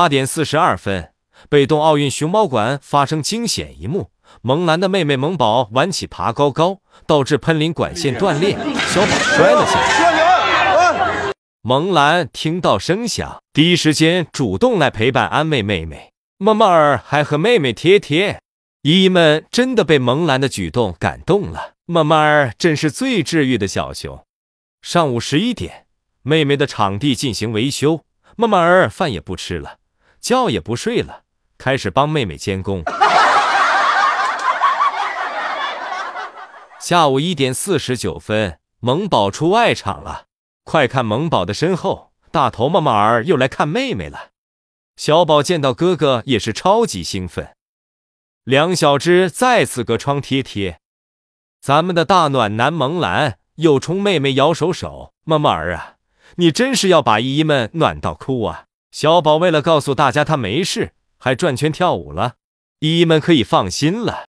八点四十二分，北动奥运熊猫馆发生惊险一幕，萌兰的妹妹萌宝玩起爬高高，导致喷淋管线断裂，小宝摔了下来。萌兰听到声响，第一时间主动来陪伴安慰妹妹，慢慢儿还和妹妹贴贴。姨姨们真的被萌兰的举动感动了，慢慢儿真是最治愈的小熊。上午十一点，妹妹的场地进行维修，慢慢儿饭也不吃了。觉也不睡了，开始帮妹妹监工。下午一点四十九分，萌宝出外场了，快看萌宝的身后，大头妈妈儿又来看妹妹了。小宝见到哥哥也是超级兴奋，两小只再次隔窗贴贴。咱们的大暖男萌兰又冲妹妹摇手手，妈妈儿啊，你真是要把姨姨们暖到哭啊！小宝为了告诉大家他没事，还转圈跳舞了，依依们可以放心了。